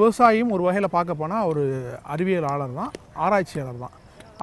விவசாயியும் ஒரு வகையில் பார்க்க போனால் ஒரு அறிவியலாளர் தான் ஆராய்ச்சியாளர் தான்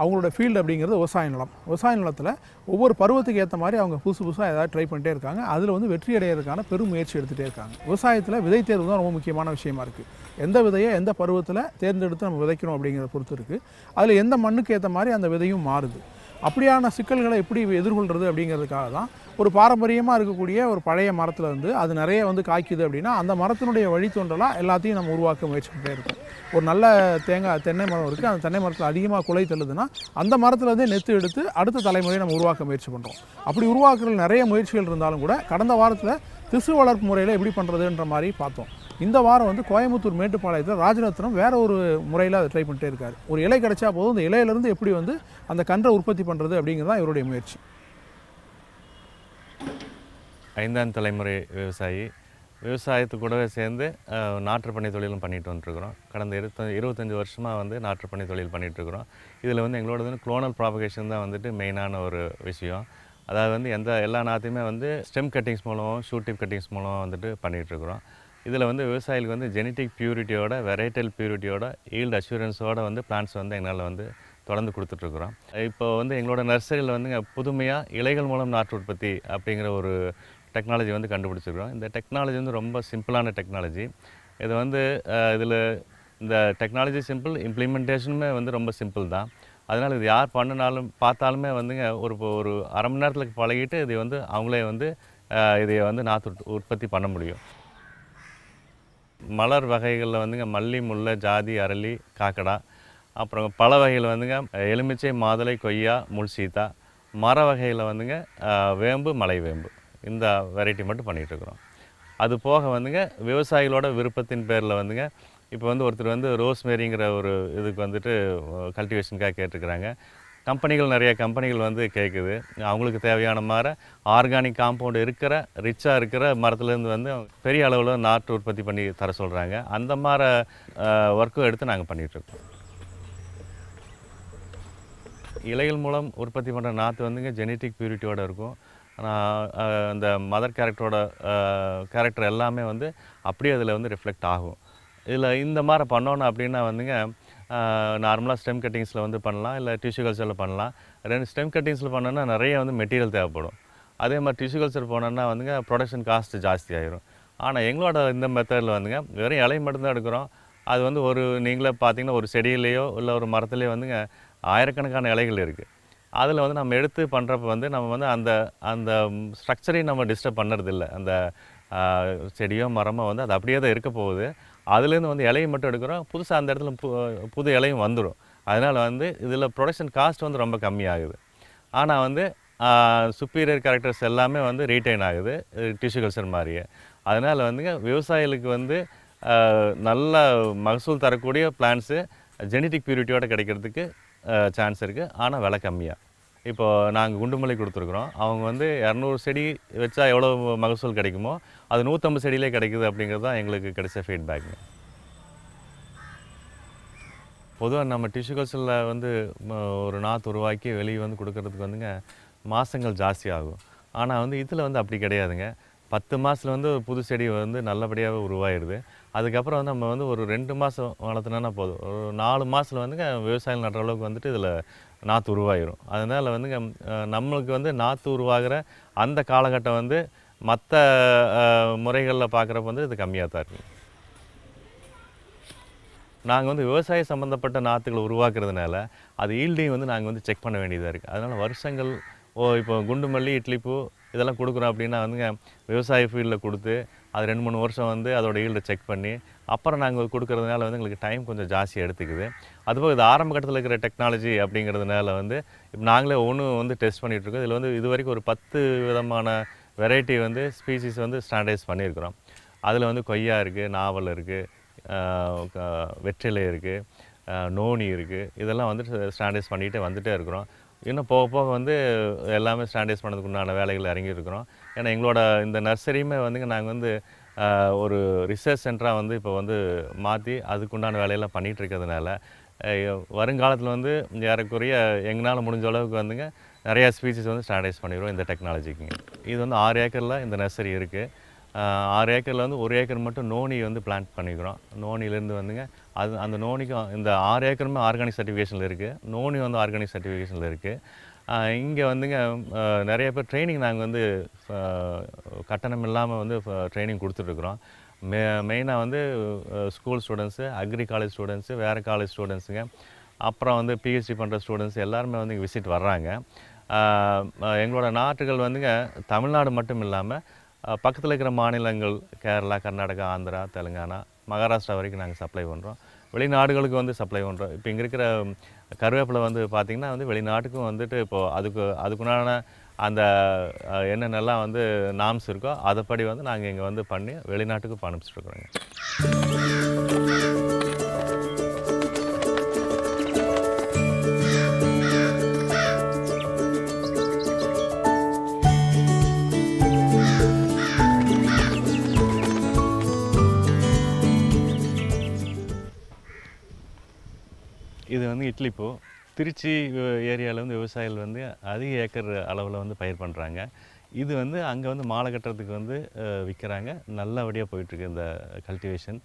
அவங்களோட ஃபீல்டு அப்படிங்கிறது விவசாய நிலம் விவசாய நிலத்தில் ஒவ்வொரு பருவத்துக்கு ஏற்ற மாதிரி அவங்க புதுசு புதுசாக ஏதாவது ட்ரை பண்ணிட்டே இருக்காங்க அதில் வந்து வெற்றி அடையிறதுக்கான பெரும் முயற்சி எடுத்துகிட்டே இருக்காங்க விவசாயத்தில் விதை தேர்வு தான் ரொம்ப முக்கியமான விஷயமா இருக்குது எந்த விதையை எந்த பருவத்தில் தேர்ந்தெடுத்து நம்ம விதைக்கணும் அப்படிங்கிறத பொறுத்து இருக்குது அதில் எந்த மண்ணுக்கு ஏற்ற மாதிரி அந்த விதையும் மாறுது அப்படியான சிக்கல்களை எப்படி எதிர்கொள்கிறது அப்படிங்கிறதுக்காக தான் ஒரு பாரம்பரியமாக இருக்கக்கூடிய ஒரு பழைய மரத்தில் வந்து அது நிறைய வந்து காய்க்குது அப்படின்னா அந்த மரத்தினுடைய வழித்தோன்றலாக எல்லாத்தையும் நம்ம உருவாக்க முயற்சிக்கிட்டே இருக்கும் ஒரு நல்ல தேங்காய் தென்னை மரம் இருக்குது அந்த தென்னை மரத்தில் அதிகமாக குலை தள்ளுதுன்னா அந்த மரத்தில் வந்து நெத்து எடுத்து அடுத்த தலைமுறையை நம்ம உருவாக்க முயற்சி பண்ணுறோம் அப்படி உருவாக்குற நிறைய முயற்சிகள் இருந்தாலும் கூட கடந்த வாரத்தில் திசு வளர்ப்பு முறையில் எப்படி பண்ணுறதுன்ற மாதிரி பார்த்தோம் இந்த வாரம் வந்து கோயம்புத்தூர் மேட்டுப்பாளையத்தில் ராஜரத்னம் வேறு ஒரு முறையில் அதை ட்ரை பண்ணிட்டே இருக்கார் ஒரு இலை கிடைச்சா போதும் இந்த இலையிலேருந்து எப்படி வந்து அந்த கன்றை உற்பத்தி பண்ணுறது அப்படிங்கிறது தான் இவருடைய முயற்சி ஐந்தாம் தலைமுறை விவசாயி விவசாயத்து கூடவே சேர்ந்து நாற்றுப்பணி தொழிலும் பண்ணிட்டு வந்துட்டுருக்குறோம் கடந்த இருபத்த இருபத்தஞ்சி வருஷமாக வந்து நாற்றுப்பணி தொழில் பண்ணிகிட்ருக்குறோம் இதில் வந்து எங்களோட வந்து குளோனல் ப்ராபகேஷன் தான் வந்துட்டு மெயினான ஒரு விஷயம் அதாவது வந்து எந்த எல்லா நாத்தையுமே வந்து ஸ்டெம் கட்டிங்ஸ் மூலமும் ஷூ கட்டிங்ஸ் மூலமாக வந்துட்டு பண்ணிகிட்ருக்குறோம் இதில் வந்து விவசாயிகளுக்கு வந்து ஜெனட்டிக் பியூரிட்டியோட வெரைட்டல் பியூரிட்டியோட ஈல்டு அஷூரன்ஸோட வந்து பிளான்ஸ் வந்து எங்களால் வந்து தொடர்ந்து கொடுத்துட்ருக்குறோம் இப்போ வந்து எங்களோட நர்சரியில் வந்துங்க புதுமையாக இலைகள் மூலம் நாற்று உற்பத்தி அப்படிங்கிற ஒரு டெக்னாலஜி வந்து கண்டுபிடிச்சிருக்கிறோம் இந்த டெக்னாலஜி வந்து ரொம்ப சிம்பிளான டெக்னாலஜி இது வந்து இதில் இந்த டெக்னாலஜி சிம்பிள் இம்ப்ளிமெண்டேஷனுமே வந்து ரொம்ப சிம்பிள் தான் அதனால் இது யார் பண்ணினாலும் பார்த்தாலுமே வந்துங்க ஒரு ஒரு அரை மணி நேரத்துக்கு பழகிட்டு இது வந்து அவங்களே வந்து இதை வந்து நாற்று உற்பத்தி பண்ண முடியும் மலர் வகைகளில் வந்துங்க மல்லி முல்லை ஜாதி அரளி காக்கடா அப்புறம் பல வகையில் வந்துங்க எலுமிச்சை மாதுளை கொய்யா முல்சீத்தா மர வகையில் வந்துங்க வேம்பு மலை வேம்பு இந்த வெரைட்டி மட்டும் பண்ணிகிட்ருக்குறோம் அது போக வந்துங்க விவசாயிகளோட விருப்பத்தின் பேரில் வந்துங்க இப்போ வந்து ஒருத்தர் வந்து ரோஸ்மேரிங்கிற ஒரு இதுக்கு வந்துட்டு கல்டிவேஷனுக்காக கேட்டிருக்கிறாங்க கம்பெனிகள் நிறைய கம்பெனிகள் வந்து கேட்குது அவங்களுக்கு தேவையான மாதிரி ஆர்கானிக் காம்பவுண்ட் இருக்கிற ரிச்சாக இருக்கிற மரத்துலேருந்து வந்து பெரிய அளவில் நாற்று உற்பத்தி பண்ணி தர சொல்கிறாங்க அந்த மாதிரி ஒர்க்கும் எடுத்து நாங்கள் பண்ணிகிட்ருக்கோம் இலைகள் மூலம் உற்பத்தி பண்ணுற நாற்று வந்துங்க ஜெனட்டிக் பியூரிட்டியோடு இருக்கும் அந்த மதர் கேரக்டரோட கேரக்டர் எல்லாமே வந்து அப்படியே அதில் வந்து ரிஃப்ளெக்ட் ஆகும் இதில் இந்த மாதிரி பண்ணோன்னு அப்படின்னா வந்துங்க நார்மலாக ஸ்டெம் கட்டிங்ஸில் வந்து பண்ணலாம் இல்லை டிஷ்யூ கல்ச்சரில் பண்ணலாம் ரெண்டு ஸ்டெம் கட்டிங்ஸில் பண்ணோன்னா நிறைய வந்து மெட்டீரியல் தேவைப்படும் அதே மாதிரி டிஷ்யூ கல்ச்சர் போனோன்னா வந்துங்க ப்ரொடக்ஷன் காஸ்ட்டு ஜாஸ்தி ஆயிரும் ஆனால் எங்களோட இந்த மெத்தடில் வந்துங்க வெறும் இலை மட்டும்தான் எடுக்கிறோம் அது வந்து ஒரு நீங்களே பார்த்தீங்கன்னா ஒரு செடியிலேயோ இல்லை ஒரு மரத்துலேயோ வந்துங்க ஆயிரக்கணக்கான இலைகள் இருக்குது அதில் வந்து நம்ம எடுத்து பண்ணுறப்ப வந்து நம்ம வந்து அந்த அந்த ஸ்ட்ரக்சரையும் நம்ம டிஸ்டர்ப் பண்ணுறதில்ல அந்த செடியோ மரமோ வந்து அது அப்படியே தான் இருக்க போகுது அதுலேருந்து வந்து இலையை மட்டும் எடுக்கிறோம் புதுசாக அந்த இடத்துல பு புது இலையும் வந்துடும் அதனால் வந்து இதில் ப்ரொடக்ஷன் காஸ்ட் வந்து ரொம்ப கம்மியாகுது ஆனால் வந்து சுப்பீரியர் கேரக்டர்ஸ் எல்லாமே வந்து ரீட்டைன் ஆகுது டிஷ்யூ கல்ச்சர் மாதிரியே அதனால் வந்துங்க விவசாயிகளுக்கு வந்து நல்ல மகசூல் தரக்கூடிய பிளான்ஸு ஜெனட்டிக் பியூரிட்டியோடு கிடைக்கிறதுக்கு சான்ஸ் இருக்குது ஆனால் விலை கம்மியாக இப்போது நாங்கள் குண்டுமல்லி கொடுத்துருக்குறோம் அவங்க வந்து இரநூறு செடி வச்சா எவ்வளோ மகசூல் கிடைக்குமோ அது நூற்றம்பது செடியிலே கிடைக்குது அப்படிங்கிறது தான் எங்களுக்கு கிடைச்ச ஃபீட்பேக்குங்க பொதுவாக நம்ம டிஷ்யூ கல்ச்சரில் வந்து ஒரு நாற்று உருவாக்கி வெளியே வந்து கொடுக்கறதுக்கு வந்துங்க மாதங்கள் ஜாஸ்தி ஆகும் ஆனால் வந்து இதில் வந்து அப்படி கிடையாதுங்க பத்து மாதத்தில் வந்து புது செடி வந்து நல்லபடியாகவே உருவாயிடுது அதுக்கப்புறம் வந்து நம்ம வந்து ஒரு ரெண்டு மாதம் வளர்த்துனா போதும் ஒரு நாலு மாதத்தில் வந்துங்க விவசாயம் நடுற அளவுக்கு வந்துட்டு இதில் நாற்று உருவாயிடும் அதனால் வந்துங்க நம்மளுக்கு வந்து நாற்று உருவாகிற அந்த காலகட்டம் வந்து மற்ற முறைகளில் பார்க்குறப்ப வந்து இது கம்மியாக தான் இருக்கும் நாங்கள் வந்து விவசாய சம்மந்தப்பட்ட நாற்றுகளை உருவாக்குறதுனால அது ஈல்டையும் வந்து நாங்கள் வந்து செக் பண்ண வேண்டியதாக இருக்குது அதனால் வருஷங்கள் ஓ இப்போ குண்டு மல்லி இட்லிப்பூ இதெல்லாம் கொடுக்குறோம் அப்படின்னா வந்துங்க விவசாய ஃபீல்டில் கொடுத்து அது ரெண்டு மூணு வருஷம் வந்து அதோடய ஈல்டை செக் பண்ணி அப்புறம் நாங்கள் கொடுக்குறதுனால வந்து எங்களுக்கு டைம் கொஞ்சம் ஜாஸ்தியாக எடுத்துக்குது அதுபோல் இது ஆரம்ப கட்டத்தில் இருக்கிற டெக்னாலஜி அப்படிங்கிறதுனால வந்து இப்போ நாங்களே ஒன்று வந்து டெஸ்ட் பண்ணிகிட்ருக்கோம் இதில் வந்து இது வரைக்கும் ஒரு பத்து விதமான வெரைட்டி வந்து ஸ்பீசிஸ் வந்து ஸ்டாண்டர்டைஸ் பண்ணியிருக்கிறோம் அதில் வந்து கொய்யா இருக்குது நாவல் இருக்குது வெற்றிலை இருக்குது நோனி இருக்குது இதெல்லாம் வந்து ஸ்டாண்டர்டைஸ் பண்ணிகிட்டு வந்துகிட்டே இருக்கிறோம் இன்னும் போக போக வந்து எல்லாமே ஸ்டாண்டர்ஸ் பண்ணதுக்கு உண்டான வேலைகள் இறங்கியிருக்கிறோம் ஏன்னா எங்களோட இந்த நர்சரியுமே வந்துங்க நாங்கள் வந்து ஒரு ரிசர்ச் சென்டராக வந்து இப்போ வந்து மாற்றி அதுக்குண்டான வேலையெல்லாம் பண்ணிகிட்டு இருக்கிறதுனால வருங்காலத்தில் வந்து ஏறக்குறைய எங்களால் முடிஞ்ச அளவுக்கு வந்துங்க நிறையா ஸ்பீசிஸ் வந்து ஸ்டாண்டர்டைஸ் பண்ணிடுவோம் இந்த டெக்னாலஜிக்கு இது வந்து ஆறு ஏக்கரில் இந்த நர்சரி இருக்குது ஆறு ஏக்கரில் வந்து ஒரு ஏக்கர் மட்டும் நோனி வந்து பிளான்ட் பண்ணிக்கிறோம் நோனிலேருந்து வந்துங்க அது அந்த நோனிக்கும் இந்த ஆறு ஏக்கருமே ஆர்கானிக் சர்டிஃபிகேஷனில் இருக்குது நோனி வந்து ஆர்கானிக் சர்டிஃபிகேஷனில் இருக்குது இங்கே வந்துங்க நிறைய பேர் ட்ரைனிங் நாங்கள் வந்து கட்டணம் இல்லாமல் வந்து ட்ரைனிங் கொடுத்துட்ருக்குறோம் மெ மெயினாக வந்து school students agri college students வேறு காலேஜ் ஸ்டூடெண்ட்ஸுங்க அப்புறம் வந்து பிஹெச்டி பண்ணுற ஸ்டூடெண்ட்ஸ் எல்லாருமே வந்து இங்கே விசிட் வர்றாங்க எங்களோட நாட்டுகள் வந்துங்க தமிழ்நாடு மட்டும் இல்லாமல் பக்கத்தில் இருக்கிற மாநிலங்கள் கேரளா கர்நாடகா ஆந்திரா தெலுங்கானா மகாராஷ்டிரா வரைக்கும் நாங்கள் சப்ளை பண்ணுறோம் வெளிநாடுகளுக்கு வந்து சப்ளை பண்ணுறோம் இப்போ இங்கே இருக்கிற கருவேப்பில் வந்து பார்த்திங்கன்னா வந்து வெளிநாட்டுக்கும் வந்துட்டு இப்போது அதுக்கு அதுக்குண்டான அந்த என்னென்னலாம் வந்து நாம்ஸ் இருக்கோ அதைப்படி வந்து நாங்கள் இங்கே வந்து பண்ணி வெளிநாட்டுக்கு அனுப்பிச்சிட்ருக்குறோங்க பார்த்திங்கன்னா இட்லிப்பூ திருச்சி ஏரியாவில் வந்து விவசாயிகள் வந்து அதிக ஏக்கர் அளவில் வந்து பயிர் பண்ணுறாங்க இது வந்து அங்கே வந்து மாலை கட்டுறதுக்கு வந்து விற்கிறாங்க நல்லபடியாக போயிட்டுருக்கு இந்த கல்டிவேஷன்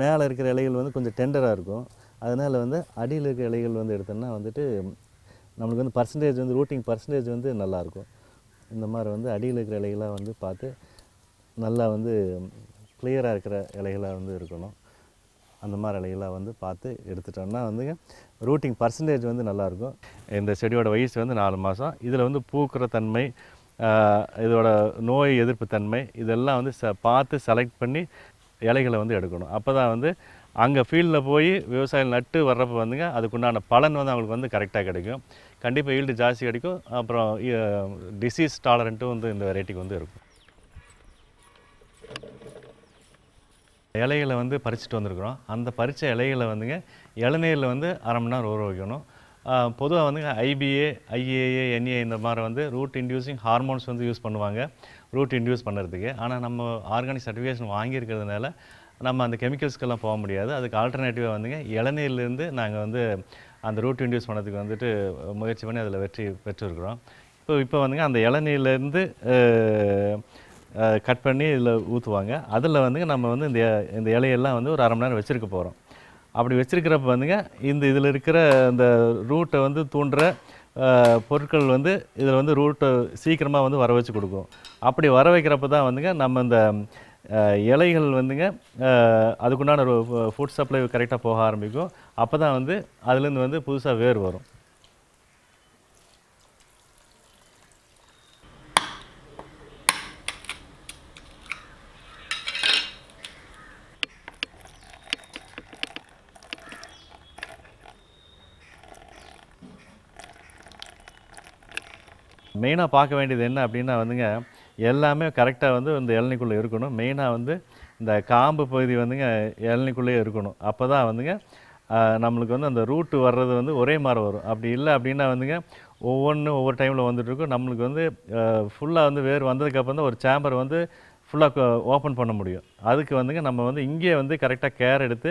மேலே இருக்கிற இலைகள் வந்து கொஞ்சம் டெண்டராக இருக்கும் அதனால் வந்து அடியில் இருக்கிற இலைகள் வந்து எடுத்தோம்னா வந்துட்டு நம்மளுக்கு வந்து பர்சன்டேஜ் வந்து ரூட்டிங் பர்சன்டேஜ் வந்து நல்லாயிருக்கும் இந்த மாதிரி வந்து அடியில் இருக்கிற இலைகளாக வந்து பார்த்து நல்லா வந்து கிளியராக இருக்கிற இலைகளாக வந்து இருக்கணும் அந்த மாதிரி இலையெல்லாம் வந்து பார்த்து எடுத்துட்டோம்னா வந்துங்க ரூட்டிங் பர்சன்டேஜ் வந்து நல்லாயிருக்கும் இந்த செடியோட வயசு வந்து நாலு மாதம் இதில் வந்து பூக்கிற தன்மை இதோட நோய் எதிர்ப்பு தன்மை இதெல்லாம் வந்து ச பார்த்து செலக்ட் பண்ணி இலைகளை வந்து எடுக்கணும் அப்போ தான் வந்து அங்கே ஃபீல்டில் போய் விவசாயம் நட்டு வர்றப்போ வந்துங்க அதுக்குண்டான பலன் வந்து அவங்களுக்கு வந்து கரெக்டாக கிடைக்கும் கண்டிப்பாக ஈல்டு ஜாஸ்தி கிடைக்கும் அப்புறம் டிசீஸ் டாலரண்ட்டும் வந்து இந்த வெரைட்டிக்கு வந்து இருக்கும் இலைகளை வந்து பறிச்சுட்டு வந்திருக்கிறோம் அந்த பறித்த இலைகளை வந்துங்க இளநீரில் வந்து அரை மணி நேரம் ஊற வைக்கணும் பொதுவாக வந்துங்க ஐபிஏ ஐஏஏ என்ஏ இந்த மாதிரி வந்து ரூட் இன்டியூசிங் ஹார்மோன்ஸ் வந்து யூஸ் பண்ணுவாங்க ரூட் இன்டியூஸ் பண்ணுறதுக்கு ஆனால் நம்ம ஆர்கானிக் சர்டிஃபிகேஷன் வாங்கியிருக்கிறதுனால நம்ம அந்த கெமிக்கல்ஸ்க்கெல்லாம் போக முடியாது அதுக்கு ஆல்டர்னேட்டிவாக வந்துங்க இளநீர்லேருந்து நாங்கள் வந்து அந்த ரூட் இன்டியூஸ் பண்ணதுக்கு வந்துட்டு முயற்சி பண்ணி அதில் வெற்றி பெற்றிருக்கிறோம் இப்போ இப்போ வந்துங்க அந்த இளநீர்லேருந்து கட் பண்ணி இதில் ஊற்றுவாங்க அதில் வந்துங்க நம்ம வந்து இந்த இந்த இலையெல்லாம் வந்து ஒரு அரை மணி நேரம் வச்சுருக்க போகிறோம் அப்படி வச்சுருக்கிறப்ப வந்துங்க இந்த இதில் இருக்கிற அந்த ரூட்டை வந்து தூண்டுற பொருட்கள் வந்து இதில் வந்து ரூட்டை சீக்கிரமாக வந்து வர வச்சு கொடுக்கும் அப்படி வர வைக்கிறப்ப தான் வந்துங்க நம்ம இந்த இலைகள் வந்துங்க அதுக்குண்டான ஃபுட் சப்ளை கரெக்டாக போக ஆரம்பிக்கும் அப்போ தான் வந்து அதுலேருந்து வந்து புதுசாக வேர் வரும் மெயினாக பார்க்க வேண்டியது என்ன அப்படின்னா வந்துங்க எல்லாமே கரெக்டாக வந்து இந்த இளநிக்குள்ளே இருக்கணும் மெயினாக வந்து இந்த காம்பு பகுதி வந்துங்க இளநிக்குள்ளேயே இருக்கணும் அப்போ தான் வந்துங்க நம்மளுக்கு வந்து அந்த ரூட்டு வர்றது வந்து ஒரே மாதிரி வரும் அப்படி இல்லை அப்படின்னா வந்துங்க ஒவ்வொன்றும் ஒவ்வொரு டைமில் வந்துட்டுருக்கும் நம்மளுக்கு வந்து ஃபுல்லாக வந்து வேறு வந்ததுக்கப்புறம் தான் ஒரு சேம்பர் வந்து ஃபுல்லாக ஓப்பன் பண்ண முடியும் அதுக்கு வந்துங்க நம்ம வந்து இங்கே வந்து கரெக்டாக கேர் எடுத்து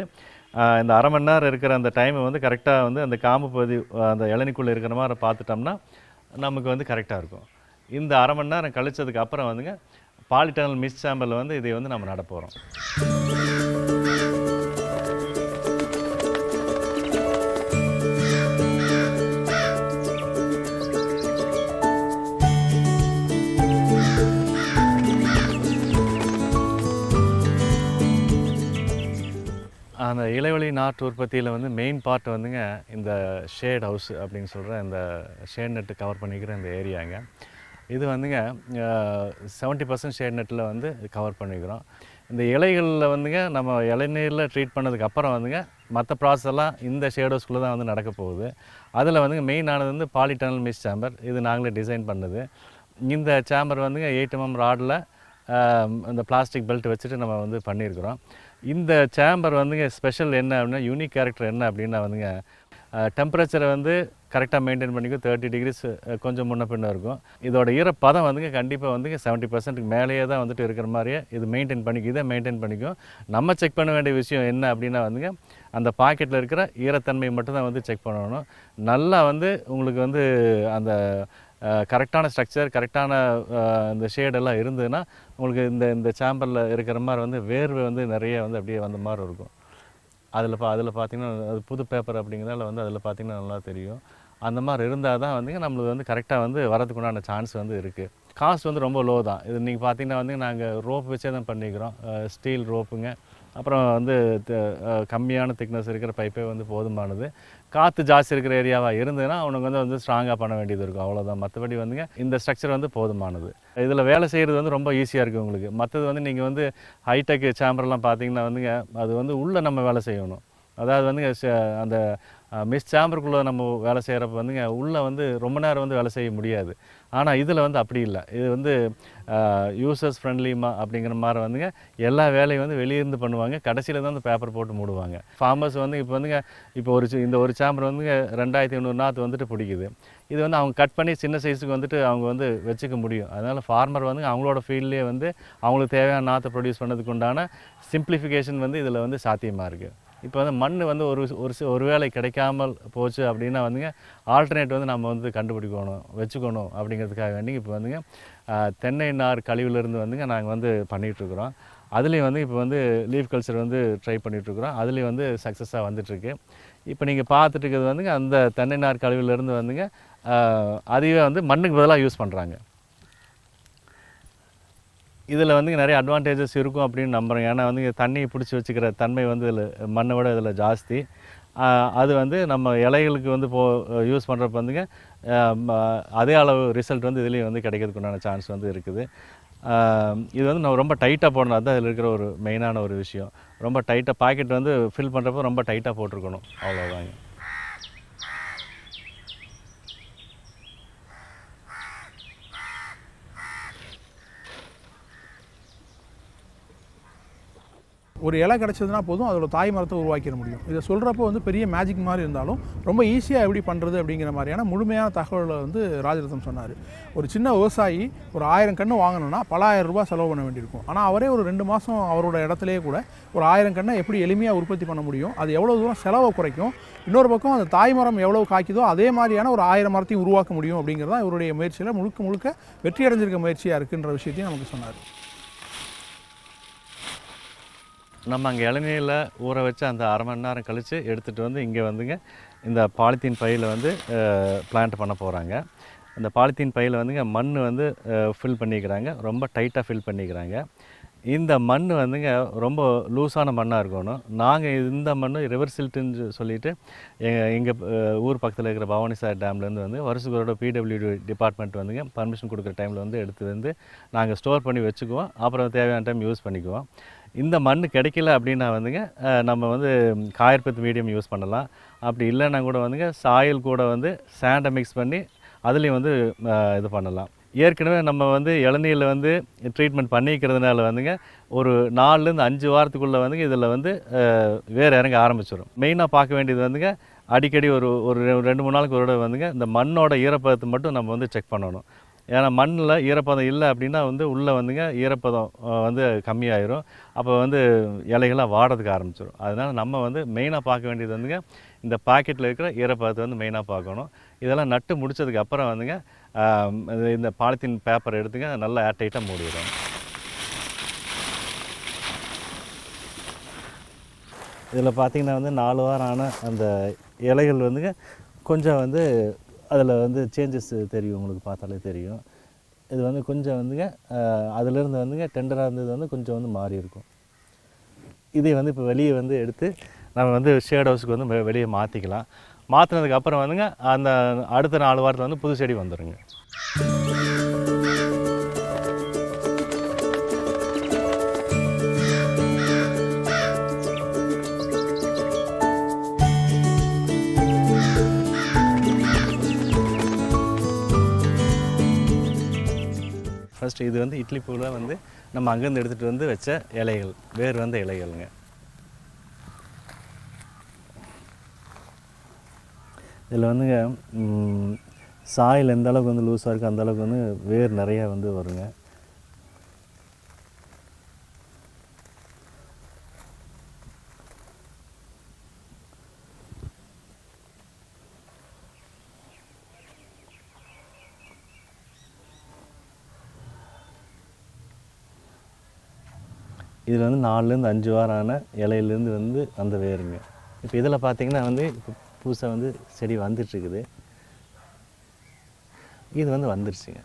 இந்த அரை மணி நேரம் இருக்கிற அந்த டைமை வந்து கரெக்டாக வந்து அந்த காம்பு பகுதி அந்த இளநிக்குள்ளே இருக்கிற மாதிரி பார்த்துட்டோம்னா நமக்கு வந்து கரெக்டாக இருக்கும் இந்த அரை மணி நேரம் கழிச்சதுக்கு அப்புறம் வந்துங்க பாலிட்டனல் மிஸ் சாம்பிள் வந்து இதை வந்து நம்ம நடப்போகிறோம் இலைவழி நாட்டு உற்பத்தியில் வந்து மெயின் பார்ட் வந்துங்க இந்த ஷேட் ஹவுஸ் அப்படின்னு சொல்கிற இந்த ஷேட் நெட்டு கவர் பண்ணிக்கிற இந்த ஏரியாங்க இது வந்துங்க செவன்ட்டி பர்சன்ட் ஷேட் நெட்டில் வந்து கவர் பண்ணிக்கிறோம் இந்த இலைகளில் வந்துங்க நம்ம இளநீரில் ட்ரீட் பண்ணதுக்கு அப்புறம் வந்துங்க மற்ற ப்ராசஸ் எல்லாம் இந்த ஹவுஸ்குள்ளே தான் வந்து நடக்க போகுது அதில் வந்துங்க மெயினானது வந்து பாலிடனல் மிஸ் சேம்பர் இது நாங்களே டிசைன் பண்ணது இந்த சேம்பர் வந்துங்க எயிட் எம்எம் ராடில் இந்த பிளாஸ்டிக் பெல்ட் வச்சுட்டு நம்ம வந்து பண்ணியிருக்கிறோம் இந்த சேம்பர் வந்துங்க ஸ்பெஷல் என்ன அப்படின்னா யூனிக் கேரக்டர் என்ன அப்படின்னா வந்துங்க டெம்பரேச்சரை வந்து கரெக்டாக மெயின்டைன் பண்ணிக்கும் தேர்ட்டி டிகிரிஸ் கொஞ்சம் முன்ன பின்ன இருக்கும் இதோட ஈரப்பதம் வந்துங்க கண்டிப்பாக வந்துங்க செவன்ட்டி பர்சன்ட்டுக்கு மேலேயே தான் வந்துட்டு இருக்கிற மாதிரியே இது மெயின்டைன் பண்ணிக்கு இதை மெயின்டைன் பண்ணிக்கும் நம்ம செக் பண்ண வேண்டிய விஷயம் என்ன அப்படின்னா வந்துங்க அந்த பாக்கெட்டில் இருக்கிற ஈரத்தன்மை மட்டும்தான் வந்து செக் பண்ணணும் நல்லா வந்து உங்களுக்கு வந்து அந்த கரெக்டான ஸ்ட்ரக்சர் கரெக்டான இந்த ஷேடெல்லாம் இருந்ததுன்னா உங்களுக்கு இந்த இந்த சாம்பரில் இருக்கிற மாதிரி வந்து வேர்வை வந்து நிறைய வந்து அப்படியே வந்த மாதிரி இருக்கும் அதில் பா அதில் பார்த்திங்கன்னா அது புது பேப்பர் அப்படிங்கிறதால வந்து அதில் பார்த்திங்கன்னா நல்லா தெரியும் அந்த மாதிரி இருந்தால் தான் வந்து நம்மளுக்கு வந்து கரெக்டாக வந்து வரதுக்குண்டான சான்ஸ் வந்து இருக்குது காஸ்ட் வந்து ரொம்ப லோ தான் இது நீங்கள் பார்த்தீங்கன்னா வந்து நாங்கள் ரோப் வச்சே தான் பண்ணிக்கிறோம் ஸ்டீல் ரோப்புங்க அப்புறம் வந்து கம்மியான திக்னஸ் இருக்கிற பைப்பே வந்து போதுமானது காற்று ஜாஸ்தி இருக்கிற ஏரியாவாக இருந்ததுன்னா அவனுக்கு வந்து வந்து ஸ்ட்ராங்காக பண்ண வேண்டியது இருக்கும் அவ்வளோதான் மற்றபடி வந்துங்க இந்த ஸ்ட்ரக்சர் வந்து போதுமானது இதில் வேலை செய்கிறது வந்து ரொம்ப ஈஸியாக இருக்குது உங்களுக்கு மற்றது வந்து நீங்கள் வந்து ஹைடெக் சேம்பர்லாம் பார்த்தீங்கன்னா வந்துங்க அது வந்து உள்ளே நம்ம வேலை செய்யணும் அதாவது வந்துங்க அந்த மிஸ் சேம்பருக்குள்ளே நம்ம வேலை செய்கிறப்ப வந்துங்க உள்ளே வந்து ரொம்ப நேரம் வந்து வேலை செய்ய முடியாது ஆனால் இதில் வந்து அப்படி இல்லை இது வந்து யூசர்ஸ் ஃப்ரெண்ட்லிமா அப்படிங்கிற மாதிரி வந்துங்க எல்லா வேலையும் வந்து வெளியிருந்து பண்ணுவாங்க கடைசியில் தான் அந்த பேப்பர் போட்டு மூடுவாங்க ஃபார்மர்ஸ் வந்து இப்போ வந்துங்க இப்போ ஒரு இந்த ஒரு சாம்பர் வந்துங்க ரெண்டாயிரத்தி ஐநூறு நாற்று வந்துட்டு பிடிக்குது இது வந்து அவங்க கட் பண்ணி சின்ன சைஸுக்கு வந்துட்டு அவங்க வந்து வச்சுக்க முடியும் அதனால் ஃபார்மர் வந்து அவங்களோட ஃபீல்ட்லேயே வந்து அவங்களுக்கு தேவையான நாற்றை ப்ரொடியூஸ் பண்ணதுக்கு உண்டான சிம்பிளிஃபிகேஷன் வந்து இதில் வந்து சாத்தியமாக இருக்குது இப்போ வந்து மண் வந்து ஒரு ஒரு ஒரு வேளை கிடைக்காமல் போச்சு அப்படின்னா வந்துங்க ஆல்டர்னேட் வந்து நம்ம வந்து கண்டுபிடிக்கணும் வச்சுக்கணும் அப்படிங்கிறதுக்காக வேண்டி இப்போ வந்துங்க தென்னை நார் கழிவுலேருந்து வந்துங்க நாங்கள் வந்து பண்ணிகிட்ருக்குறோம் அதுலேயும் வந்து இப்போ வந்து லீஃப் கல்ச்சர் வந்து ட்ரை பண்ணிகிட்ருக்குறோம் அதுலேயும் வந்து சக்ஸஸாக வந்துட்டுருக்கு இப்போ நீங்கள் பார்த்துட்டு இருக்கிறது வந்துங்க அந்த தென்னை நார் கழிவுலேருந்து வந்துங்க அதையே வந்து மண்ணுக்கு பதிலாக யூஸ் பண்ணுறாங்க இதில் வந்து நிறைய அட்வான்டேஜஸ் இருக்கும் அப்படின்னு நம்புகிறேன் ஏன்னா வந்து தண்ணியை பிடிச்சி வச்சுக்கிற தன்மை வந்து இதில் மண்ணை விட இதில் ஜாஸ்தி அது வந்து நம்ம இலைகளுக்கு வந்து போ யூஸ் பண்ணுறப்ப வந்துங்க அதே அளவு ரிசல்ட் வந்து இதுலேயும் வந்து கிடைக்கிறதுக்குண்டான சான்ஸ் வந்து இருக்குது இது வந்து நம்ம ரொம்ப டைட்டாக போடணும் அதுதான் இதில் இருக்கிற ஒரு மெயினான ஒரு விஷயம் ரொம்ப டைட்டாக பாக்கெட் வந்து ஃபில் பண்ணுறப்ப ரொம்ப டைட்டாக போட்டிருக்கணும் அவ்வளோதாங்க ஒரு இலை கிடச்சதுன்னா போதும் அதோடய தாய் மரத்தை உருவாக்கிட முடியும் இதை சொல்கிறப்போ வந்து பெரிய மேஜிக் மாதிரி இருந்தாலும் ரொம்ப ஈஸியாக எப்படி பண்ணுறது அப்படிங்கிற மாதிரியான முழுமையான தகவலை வந்து ராஜரத்னம் சொன்னார் ஒரு சின்ன விவசாயி ஒரு ஆயிரம் கன்று வாங்கணும்னா பல ஆயிரம் ரூபாய் செலவு பண்ண வேண்டியிருக்கும் ஆனால் அவரே ஒரு ரெண்டு மாதம் அவரோட இடத்துலையே கூட ஒரு ஆயிரம் கன்னை எப்படி எளிமையாக உற்பத்தி பண்ண முடியும் அது எவ்வளோ தூரம் செலவை குறைக்கும் இன்னொரு பக்கம் அந்த தாய் மரம் எவ்வளோ காய்க்குதோ அதே மாதிரியான ஒரு ஆயிரம் மரத்தையும் உருவாக்க முடியும் அப்படிங்கிறதான் இவருடைய முயற்சியில் முழுக்க முழுக்க வெற்றி அடைஞ்சிருக்க முயற்சியாக இருக்குன்ற விஷயத்தையும் நமக்கு சொன்னார் நம்ம அங்கே இளநீரில் ஊற வச்சு அந்த அரை மணி நேரம் கழித்து எடுத்துகிட்டு வந்து இங்கே வந்துங்க இந்த பாலித்தீன் பையில் வந்து பிளான்ட் பண்ண போகிறாங்க அந்த பாலித்தீன் பையில் வந்துங்க மண் வந்து ஃபில் பண்ணிக்கிறாங்க ரொம்ப டைட்டாக ஃபில் பண்ணிக்கிறாங்க இந்த மண் வந்துங்க ரொம்ப லூஸான மண்ணாக இருக்கணும் நாங்கள் இந்த மண் ரிவர்சில்ட்டுன்னு சொல்லிவிட்டு எங்கள் எங்கள் ஊர் பக்கத்தில் இருக்கிற பவானி சார் டேம்லேருந்து வந்து வருஷங்களோட பிடபிள்யூடி டிபார்ட்மெண்ட் வந்துங்க பர்மிஷன் கொடுக்குற டைமில் வந்து எடுத்து வந்து நாங்கள் ஸ்டோர் பண்ணி வச்சுக்குவோம் அப்புறம் தேவையான டைம் யூஸ் பண்ணிக்குவோம் இந்த மண் கிடைக்கல அப்படின்னா வந்துங்க நம்ம வந்து காயற்பத்து மீடியம் யூஸ் பண்ணலாம் அப்படி இல்லைன்னா கூட வந்துங்க சாயில் கூட வந்து சாண்டை மிக்ஸ் பண்ணி அதுலேயும் வந்து இது பண்ணலாம் ஏற்கனவே நம்ம வந்து இளநீரில் வந்து ட்ரீட்மெண்ட் பண்ணிக்கிறதுனால வந்துங்க ஒரு நாலுலேருந்து அஞ்சு வாரத்துக்குள்ளே வந்துங்க இதில் வந்து வேறு இறங்க ஆரம்பிச்சிடும் மெயினாக பார்க்க வேண்டியது வந்துங்க அடிக்கடி ஒரு ஒரு ரெண்டு மூணு நாளுக்கு ஒரு தடவை வந்துங்க இந்த மண்ணோட ஈரப்பதத்தை மட்டும் நம்ம வந்து செக் பண்ணணும் ஏன்னா மண்ணில் ஈரப்பதம் இல்லை அப்படின்னா வந்து உள்ளே வந்துங்க ஈரப்பதம் வந்து கம்மியாயிரும் அப்போ வந்து இலைகள்லாம் வாடுறதுக்கு ஆரம்பிச்சிடும் அதனால் நம்ம வந்து மெயினாக பார்க்க வேண்டியது வந்துங்க இந்த பாக்கெட்டில் இருக்கிற ஈரப்பதத்தை வந்து மெயினாக பார்க்கணும் இதெல்லாம் நட்டு முடித்ததுக்கு அப்புறம் வந்துங்க இந்த பாலித்தீன் பேப்பர் எடுத்துங்க நல்லா ஏர்டைட்டாக மூடிடும் இதில் பார்த்திங்கன்னா வந்து நாலு வாரம் ஆன அந்த இலைகள் வந்துங்க கொஞ்சம் வந்து அதில் வந்து சேஞ்சஸ் தெரியும் உங்களுக்கு பார்த்தாலே தெரியும் இது வந்து கொஞ்சம் வந்துங்க அதுலேருந்து வந்துங்க டெண்டராக இருந்தது வந்து கொஞ்சம் வந்து மாறி இருக்கும் இதை வந்து இப்போ வெளியே வந்து எடுத்து நம்ம வந்து ஷேட் ஹவுஸுக்கு வந்து வெளியே மாற்றிக்கலாம் மாற்றினதுக்கப்புறம் வந்துங்க அந்த அடுத்த நாலு வாரத்தில் வந்து புது செடி வந்துடுங்க ஃபஸ்ட்டு இது வந்து இட்லி பூவில் வந்து நம்ம அங்கேருந்து எடுத்துகிட்டு வந்து வச்ச இலைகள் வேர் வந்த இலைகள்ங்க இதில் வந்துங்க சாயில் எந்த அளவுக்கு வந்து லூஸாக இருக்குது அந்தளவுக்கு வந்து வேர் நிறையா வந்து வருங்க இதில் வந்து நாலுலேருந்து அஞ்சு வாரம் ஆன இலையிலேருந்து வந்து அந்த வேறுங்க இப்போ இதில் பார்த்திங்கன்னா வந்து இப்போ புதுசாக வந்து செடி வந்துட்டுருக்குது இது வந்து வந்துருச்சுங்க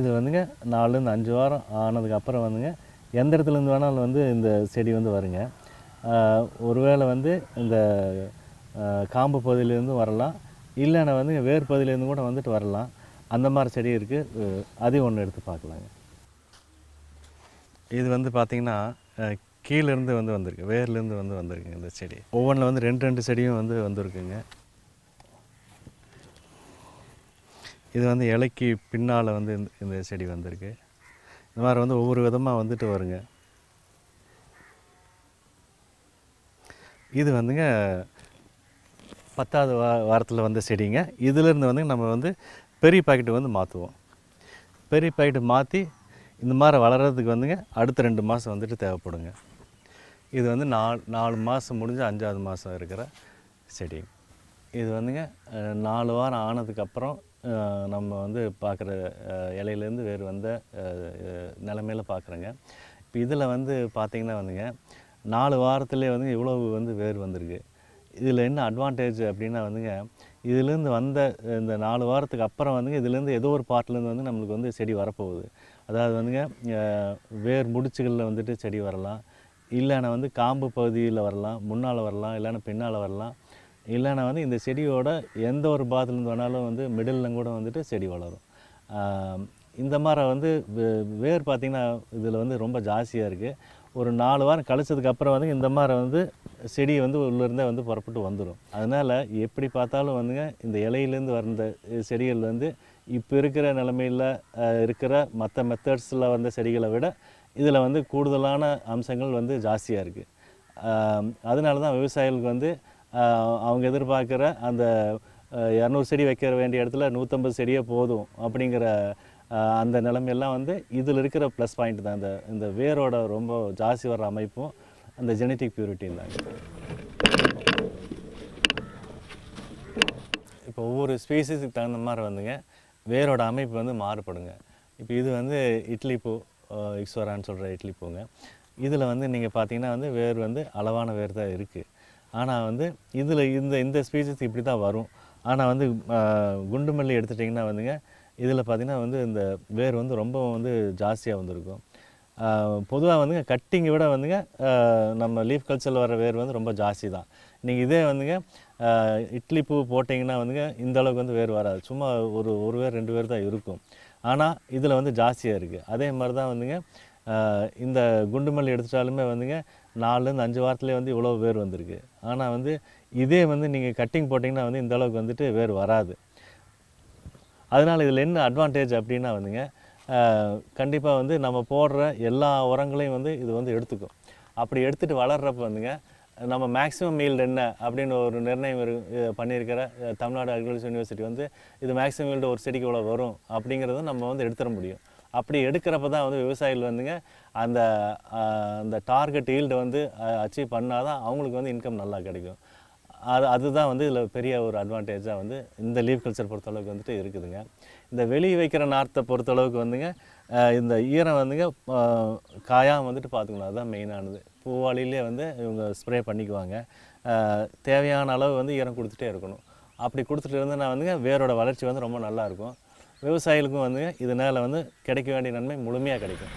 இது வந்துங்க நாலுலேருந்து அஞ்சு வாரம் ஆனதுக்கப்புறம் வந்துங்க எந்த இடத்துலேருந்து வேணாலும் வந்து இந்த செடி வந்து வருங்க ஒருவேளை வந்து இந்த காம்பு பகுதியிலேருந்து வரலாம் இல்லைன்னா வந்துங்க வேர் பகுதியிலேருந்து கூட வந்துட்டு வரலாம் அந்த மாதிரி செடி இருக்குது அதையும் ஒன்று எடுத்து பார்க்கலாங்க இது வந்து பார்த்திங்கன்னா கீழேருந்து வந்து வந்திருக்கு வேர்லேருந்து வந்து வந்திருக்குங்க இந்த செடி ஒவ்வொன்றில் வந்து ரெண்டு ரெண்டு செடியும் வந்து வந்திருக்குங்க இது வந்து இலைக்கு பின்னால் வந்து இந்த செடி வந்திருக்கு இந்த மாதிரி வந்து ஒவ்வொரு விதமாக வந்துட்டு வருங்க இது வந்துங்க பத்தாவது வா வாரத்தில் வந்த செடிங்க இதிலேருந்து வந்து நம்ம வந்து பெரிய பாக்கெட்டு வந்து மாற்றுவோம் பெரிய பாக்கெட்டு மாற்றி இந்த மாதிரி வளர்கிறதுக்கு வந்துங்க அடுத்த ரெண்டு மாதம் வந்துட்டு தேவைப்படுங்க இது வந்து நாலு நாலு மாதம் முடிஞ்சு அஞ்சாவது மாதம் இருக்கிற செடி இது வந்துங்க நாலு வாரம் ஆனதுக்கப்புறம் நம்ம வந்து பார்க்குற இலையிலேருந்து வேறு வந்த நிலமையில் பார்க்குறேங்க இப்போ இதில் வந்து பார்த்திங்கன்னா வந்துங்க நாலு வாரத்துலேயே வந்து இவ்வளோ வந்து வேர் வந்திருக்கு இதில் என்ன அட்வான்டேஜ் அப்படின்னா வந்துங்க இதுலேருந்து வந்த இந்த நாலு வாரத்துக்கு அப்புறம் வந்துங்க இதுலேருந்து ஏதோ ஒரு பாட்டிலேருந்து வந்து நம்மளுக்கு வந்து செடி வரப்போகுது அதாவது வந்துங்க வேர் முடிச்சுகளில் வந்துட்டு செடி வரலாம் இல்லைன்னா வந்து காம்பு பகுதியில் வரலாம் முன்னால் வரலாம் இல்லைன்னா பின்னால் வரலாம் இல்லைனா வந்து இந்த செடியோட எந்த ஒரு பாத்துலேருந்து வேணாலும் வந்து மிடிலில் கூட வந்துட்டு செடி வளரும் இந்த மாதிரி வந்து வேர் பார்த்திங்கன்னா இதில் வந்து ரொம்ப ஜாஸ்தியாக இருக்குது ஒரு நாலு வாரம் கழிச்சதுக்கப்புறம் வந்து இந்த மாதிரி வந்து செடி வந்து உள்ளிருந்தே வந்து புறப்பட்டு வந்துடும் அதனால் எப்படி பார்த்தாலும் வந்துங்க இந்த இலையிலேருந்து வந்த செடிகள் வந்து இப்போ இருக்கிற நிலைமையில் இருக்கிற மற்ற மெத்தட்ஸில் வந்த செடிகளை விட இதில் வந்து கூடுதலான அம்சங்கள் வந்து ஜாஸ்தியாக இருக்குது அதனால தான் விவசாயிகளுக்கு வந்து அவங்க எதிர்பார்க்குற அந்த இரநூறு செடி வைக்க வேண்டிய இடத்துல நூற்றம்பது செடியே போதும் அப்படிங்கிற அந்த நிலைமையெல்லாம் வந்து இதில் இருக்கிற ப்ளஸ் பாயிண்ட் தான் இந்த இந்த வேரோட ரொம்ப ஜாஸ்தி வர அமைப்பும் அந்த ஜெனட்டிக் பியூரிட்டி தான் இப்போ ஒவ்வொரு ஸ்பீசிஸுக்கு தகுந்த மாதிரி வந்துங்க வேரோட அமைப்பு வந்து மாறுபடுங்க இப்போ இது வந்து இட்லி பூ இக்ஸ்வரான்னு சொல்கிற இட்லி பூங்க இதில் வந்து நீங்கள் பார்த்தீங்கன்னா வந்து வேர் வந்து அளவான வேர் தான் இருக்குது ஆனால் வந்து இதில் இந்த இந்த ஸ்பீசஸ் இப்படி தான் வரும் ஆனால் வந்து குண்டு மல்லி எடுத்துட்டிங்கன்னா வந்துங்க இதில் பார்த்திங்கன்னா வந்து இந்த வேர் வந்து ரொம்ப வந்து ஜாஸ்தியாக வந்திருக்கும் பொதுவாக வந்துங்க கட்டிங்கை விட வந்துங்க நம்ம லீஃப் கல்ச்சரில் வர வேர் வந்து ரொம்ப ஜாஸ்தி தான் நீங்கள் இதே வந்துங்க இட்லி பூ போட்டிங்கன்னா வந்துங்க இந்த அளவுக்கு வந்து வேர் வராது சும்மா ஒரு ஒரு வேர் ரெண்டு வேர் தான் இருக்கும் ஆனால் இதில் வந்து ஜாஸ்தியாக இருக்குது அதே மாதிரி தான் வந்துங்க இந்த குண்டுமல்லி எடுத்துட்டாலுமே வந்துங்க நாலுலேருந்து அஞ்சு வாரத்துலேயே வந்து இவ்வளோ வேர் வந்திருக்கு ஆனால் வந்து இதே வந்து நீங்கள் கட்டிங் போட்டிங்கன்னா வந்து இந்தளவுக்கு வந்துட்டு வேர் வராது அதனால் இதில் என்ன அட்வான்டேஜ் அப்படின்னா வந்துங்க கண்டிப்பாக வந்து நம்ம போடுற எல்லா உரங்களையும் வந்து இது வந்து எடுத்துக்கும் அப்படி எடுத்துகிட்டு வளர்கிறப்ப வந்துங்க நம்ம மேக்ஸிமம் ஈல்டு என்ன அப்படின்னு ஒரு நிர்ணயம் பண்ணியிருக்கிற தமிழ்நாடு அக்ரிகல்ச்சர் யூனிவர்சிட்டி வந்து இது மேக்ஸிமம் ஈல்டு ஒரு செடிக்கு இவ்வளோ வரும் அப்படிங்கிறதும் நம்ம வந்து எடுத்துட முடியும் அப்படி எடுக்கிறப்ப தான் வந்து விவசாயிகள் வந்துங்க அந்த அந்த டார்கெட் ஈல்டு வந்து அச்சீவ் பண்ணால் தான் அவங்களுக்கு வந்து இன்கம் நல்லா கிடைக்கும் அது அதுதான் வந்து இதில் பெரிய ஒரு அட்வான்டேஜாக வந்து இந்த லீவ் கல்ச்சர் பொறுத்தளவுக்கு வந்துட்டு இருக்குதுங்க இந்த வெளி வைக்கிற நார்த்தை பொறுத்தளவுக்கு வந்துங்க இந்த ஈரம் வந்துங்க காயாக வந்துட்டு பார்த்துக்கணும் அதுதான் மெயினானது பூவாளிலே வந்து இவங்க ஸ்ப்ரே பண்ணிக்குவாங்க தேவையான அளவு வந்து ஈரம் கொடுத்துட்டே இருக்கணும் அப்படி கொடுத்துட்டு இருந்தேன்னா வந்துங்க வேரோட வளர்ச்சி வந்து ரொம்ப நல்லாயிருக்கும் விவசாயிகளுக்கும் வந்து இதனால் வந்து கிடைக்க வேண்டிய நன்மை முழுமையாக கிடைக்கும்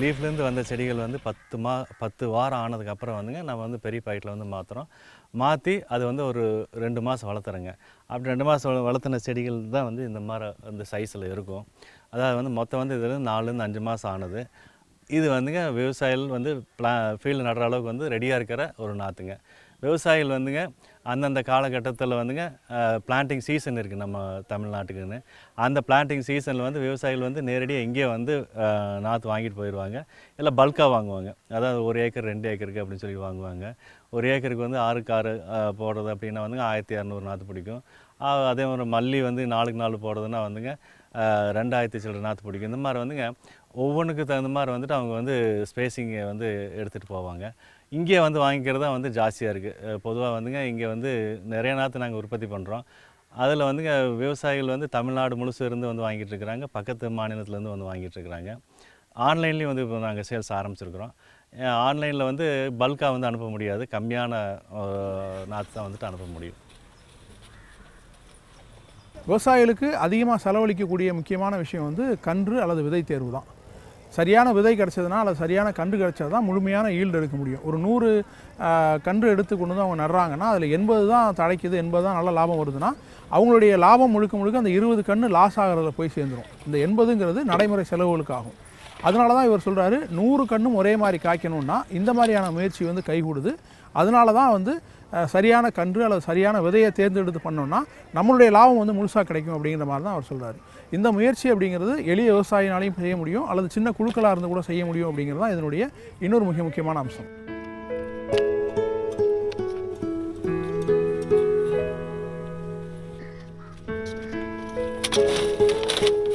லீஃப்லேருந்து வந்த செடிகள் வந்து பத்து மா பத்து வாரம் ஆனதுக்கப்புறம் வந்துங்க நம்ம வந்து பெரிய பாக்கெட்டில் வந்து மாற்றுறோம் மாற்றி அது வந்து ஒரு ரெண்டு மாதம் வளர்த்துறேங்க அப்படி ரெண்டு மாதம் வளர்த்துன செடிகள் தான் வந்து இந்த மாதிரி அந்த சைஸில் இருக்கும் அதாவது வந்து மொத்தம் வந்து இதில் நாலுலேருந்து அஞ்சு மாதம் ஆனது இது வந்துங்க விவசாயிகள் வந்து ப்ளா ஃபீல்டு நடுற அளவுக்கு வந்து ரெடியாக இருக்கிற ஒரு நாற்றுங்க விவசாயிகள் வந்துங்க அந்தந்த காலகட்டத்தில் வந்துங்க பிளான்டிங் சீசன் இருக்குது நம்ம தமிழ்நாட்டுக்குன்னு அந்த பிளான்டிங் சீசனில் வந்து விவசாயிகள் வந்து நேரடியாக எங்கேயே வந்து நாற்று வாங்கிட்டு போயிடுவாங்க இல்லை பல்காக வாங்குவாங்க அதாவது ஒரு ஏக்கர் ரெண்டு ஏக்கருக்கு அப்படின்னு சொல்லி வாங்குவாங்க ஒரு ஏக்கருக்கு வந்து ஆறு காரு போடுறது அப்படின்னா வந்துங்க ஆயிரத்தி இரநூறு நாற்று பிடிக்கும் அதே மாதிரி மல்லி வந்து நாளுக்கு நாள் போடுறதுன்னா வந்துங்க ரெண்டாயிரத்தி சில நாற்று பிடிக்கும் இந்த மாதிரி வந்துங்க ஒவ்வொன்றுக்கு தகுந்த மாதிரி வந்துட்டு அவங்க வந்து ஸ்பேஸிங்கை வந்து எடுத்துகிட்டு போவாங்க இங்கே வந்து வாங்கிக்கிறது தான் வந்து ஜாஸ்தியாக இருக்குது பொதுவாக வந்துங்க இங்கே வந்து நிறைய நாற்று நாங்கள் உற்பத்தி பண்ணுறோம் அதில் வந்துங்க விவசாயிகள் வந்து தமிழ்நாடு முழுசு இருந்து வந்து வாங்கிட்டு இருக்கிறாங்க பக்கத்து மாநிலத்திலேருந்து வந்து வாங்கிட்டு இருக்கிறாங்க ஆன்லைன்லேயும் வந்து இப்போ நாங்கள் சேல்ஸ் ஆரம்பிச்சிருக்கிறோம் ஆன்லைனில் வந்து பல்காக வந்து அனுப்ப முடியாது கம்மியான நாற்று தான் வந்துட்டு அனுப்ப முடியும் விவசாயிகளுக்கு அதிகமாக செலவழிக்கக்கூடிய முக்கியமான விஷயம் வந்து கன்று அல்லது விதை தேர்வு தான் சரியான விதை கிடச்சதுன்னா அல்லது சரியான கன்று கிடச்சது தான் முழுமையான ஈல்டு எடுக்க முடியும் ஒரு நூறு கன்று எடுத்து கொண்டு வந்து அவங்க நடுறாங்கன்னா அதில் எண்பது தான் தழைக்குது எண்பது தான் நல்ல லாபம் வருதுன்னா அவங்களுடைய லாபம் முழுக்க முழுக்க அந்த இருபது கன்று லாஸ் ஆகிறதுல போய் சேர்ந்துடும் இந்த எண்பதுங்கிறது நடைமுறை செலவுகளுக்காகும் அதனால தான் இவர் சொல்கிறாரு நூறு கன்றும் ஒரே மாதிரி காய்க்கணும்னா இந்த மாதிரியான முயற்சி வந்து கைகூடுது அதனால தான் வந்து சரியான கன்று அல்லது சரியான விதையை தேர்ந்தெடுத்து பண்ணோம்னா நம்மளுடைய லாபம் வந்து முழுசாக கிடைக்கும் அப்படிங்கிற மாதிரி தான் அவர் சொல்கிறாரு இந்த முயற்சி அப்படிங்கிறது எளிய விவசாயினாலையும் செய்ய முடியும் அல்லது சின்ன குழுக்களாக இருந்து கூட செய்ய முடியும் அப்படிங்கிறது தான் இதனுடைய இன்னொரு மிக முக்கியமான அம்சம் Thank you.